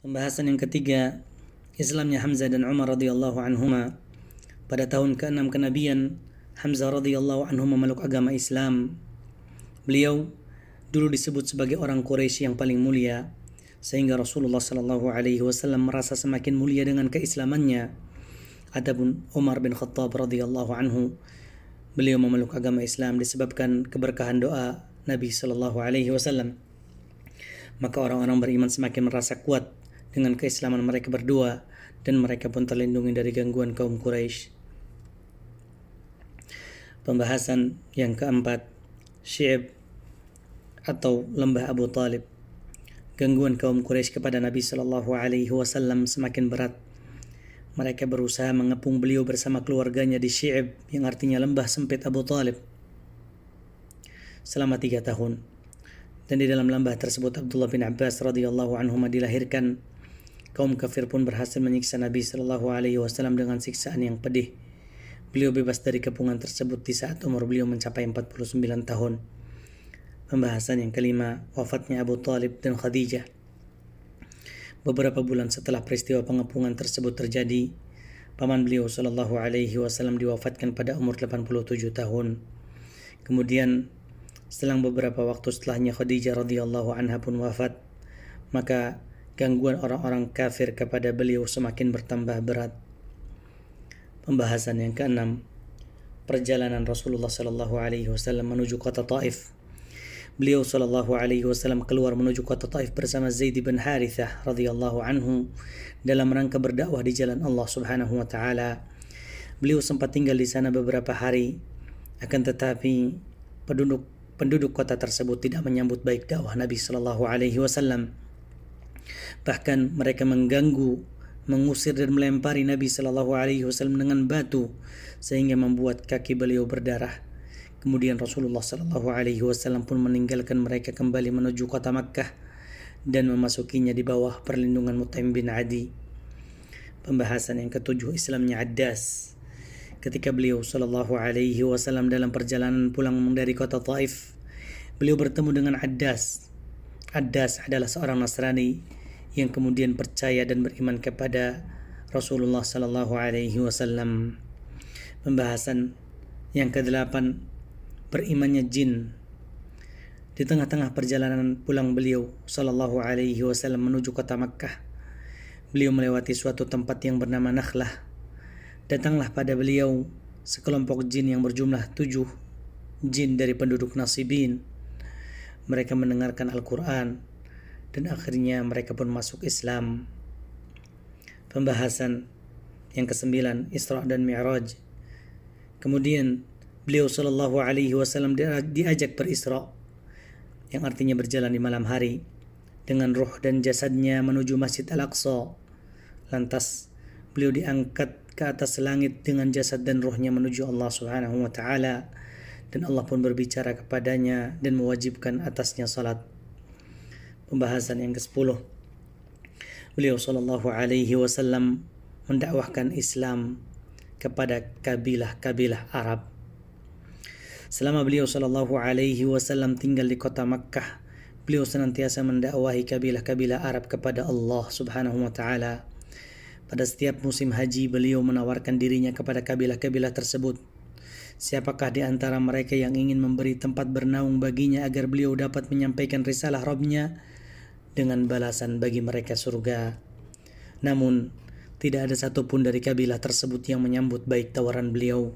Pembahasan yang ketiga, Islamnya Hamzah dan Umar radhiyallahu anhuma. Pada tahun ke-6 kenabian, Hamzah radhiyallahu anhu memeluk agama Islam. Beliau dulu disebut sebagai orang Quraisy yang paling mulia, sehingga Rasulullah Shallallahu Alaihi Wasallam merasa semakin mulia dengan keislamannya. Adapun Umar bin Khattab radhiyallahu anhu, beliau memeluk agama Islam disebabkan keberkahan doa Nabi Shallallahu Alaihi Wasallam. Maka orang-orang beriman semakin merasa kuat dengan keislaman mereka berdua dan mereka pun terlindungi dari gangguan kaum Quraisy. Pembahasan yang keempat, Syib atau lembah Abu Talib. Gangguan kaum Quraisy kepada Nabi Shallallahu Alaihi Wasallam semakin berat. Mereka berusaha mengepung beliau bersama keluarganya di Syib yang artinya lembah sempit Abu Talib selama tiga tahun dan di dalam lembah tersebut Abdullah bin Abbas radhiyallahu anhu dilahirkan Kaum kafir pun berhasil menyiksa Nabi Shallallahu Alaihi Wasallam dengan siksaan yang pedih. Beliau bebas dari kepungan tersebut di saat umur beliau mencapai 49 tahun. Pembahasan yang kelima, wafatnya Abu Talib dan Khadijah. Beberapa bulan setelah peristiwa pengepungan tersebut terjadi, paman beliau Shallallahu Alaihi Wasallam diwafatkan pada umur 87 tahun. Kemudian selang beberapa waktu setelahnya Khadijah radhiyallahu anha pun wafat. Maka gangguan orang-orang kafir kepada beliau semakin bertambah berat. Pembahasan yang keenam, perjalanan Rasulullah Shallallahu Alaihi Wasallam menuju kota Taif. Beliau Shallallahu Alaihi Wasallam keluar menuju kota Taif bersama Zaid bin Harithah radhiyallahu anhu dalam rangka berdakwah di jalan Allah Subhanahu Wa Taala. Beliau sempat tinggal di sana beberapa hari, akan tetapi penduduk penduduk kota tersebut tidak menyambut baik dakwah Nabi Shallallahu Alaihi Wasallam. Bahkan mereka mengganggu, mengusir dan melempari Nabi Shallallahu Alaihi Wasallam dengan batu sehingga membuat kaki beliau berdarah. Kemudian Rasulullah Shallallahu Alaihi Wasallam pun meninggalkan mereka kembali menuju kota Makkah dan memasukinya di bawah perlindungan Mutaim bin Adi. Pembahasan yang ketujuh Islamnya Adas. Ketika beliau Shallallahu Alaihi Wasallam dalam perjalanan pulang dari kota Taif, beliau bertemu dengan Adas. Adas adalah seorang Nasrani yang kemudian percaya dan beriman kepada Rasulullah Sallallahu Alaihi Wasallam. Pembahasan yang kedelapan berimannya jin di tengah-tengah perjalanan pulang beliau Sallallahu Alaihi Wasallam menuju kota Makkah. Beliau melewati suatu tempat yang bernama Nakhlah. Datanglah pada beliau sekelompok jin yang berjumlah tujuh jin dari penduduk Nasibin. Mereka mendengarkan Al-Quran dan akhirnya mereka pun masuk Islam. Pembahasan yang kesembilan Isra dan Mi'raj. Kemudian beliau Shallallahu Alaihi Wasallam diajak berisra yang artinya berjalan di malam hari dengan ruh dan jasadnya menuju Masjid Al-Aqsa. Lantas beliau diangkat ke atas langit dengan jasad dan ruhnya menuju Allah Subhanahu wa taala dan Allah pun berbicara kepadanya dan mewajibkan atasnya salat pembahasan yang ke-10. Beliau sallallahu alaihi wasallam mendakwahkan Islam kepada kabilah-kabilah Arab. Selama beliau sallallahu alaihi wasallam tinggal di kota Makkah, beliau senantiasa mendakwahi kabilah-kabilah Arab kepada Allah Subhanahu wa taala. Pada setiap musim haji, beliau menawarkan dirinya kepada kabilah-kabilah tersebut. Siapakah di antara mereka yang ingin memberi tempat bernaung baginya agar beliau dapat menyampaikan risalah Robnya dengan balasan bagi mereka surga. Namun, tidak ada satupun dari kabilah tersebut yang menyambut baik tawaran beliau.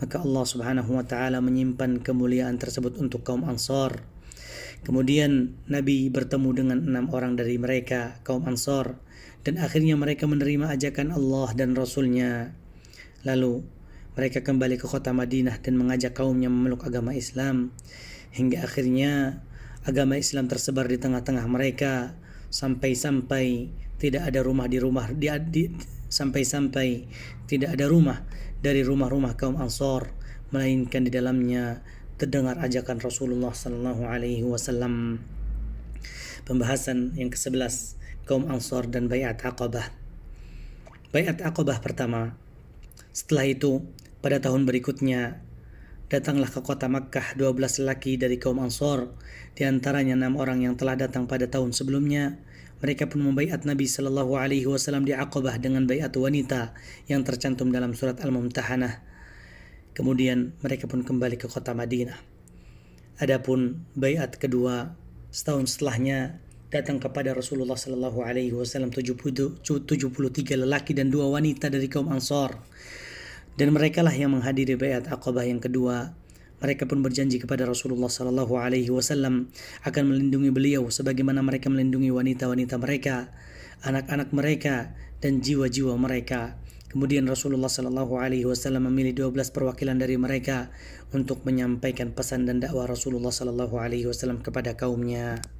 Maka Allah Subhanahu wa taala menyimpan kemuliaan tersebut untuk kaum Ansor. Kemudian Nabi bertemu dengan enam orang dari mereka, kaum Ansor, dan akhirnya mereka menerima ajakan Allah dan Rasulnya. Lalu mereka kembali ke kota Madinah dan mengajak kaumnya memeluk agama Islam. Hingga akhirnya agama Islam tersebar di tengah-tengah mereka sampai-sampai tidak ada rumah di rumah di, di sampai-sampai tidak ada rumah dari rumah-rumah kaum Ansor melainkan di dalamnya terdengar ajakan Rasulullah sallallahu alaihi wasallam pembahasan yang ke-11 kaum Ansor dan Bayat Aqabah Bayat Aqabah pertama setelah itu pada tahun berikutnya Datanglah ke kota Makkah 12 lelaki dari kaum Ansor, di antaranya enam orang yang telah datang pada tahun sebelumnya. Mereka pun membaiat Nabi Shallallahu Alaihi Wasallam di Aqabah dengan baiat wanita yang tercantum dalam surat Al-Mumtahanah. Kemudian mereka pun kembali ke kota Madinah. Adapun baiat kedua setahun setelahnya datang kepada Rasulullah Shallallahu Alaihi Wasallam 73 lelaki dan dua wanita dari kaum Ansor dan merekalah yang menghadiri bayat Aqabah yang kedua. Mereka pun berjanji kepada Rasulullah Sallallahu Alaihi Wasallam akan melindungi beliau sebagaimana mereka melindungi wanita-wanita mereka, anak-anak mereka, dan jiwa-jiwa mereka. Kemudian Rasulullah Sallallahu Alaihi Wasallam memilih 12 perwakilan dari mereka untuk menyampaikan pesan dan dakwah Rasulullah Sallallahu Alaihi Wasallam kepada kaumnya.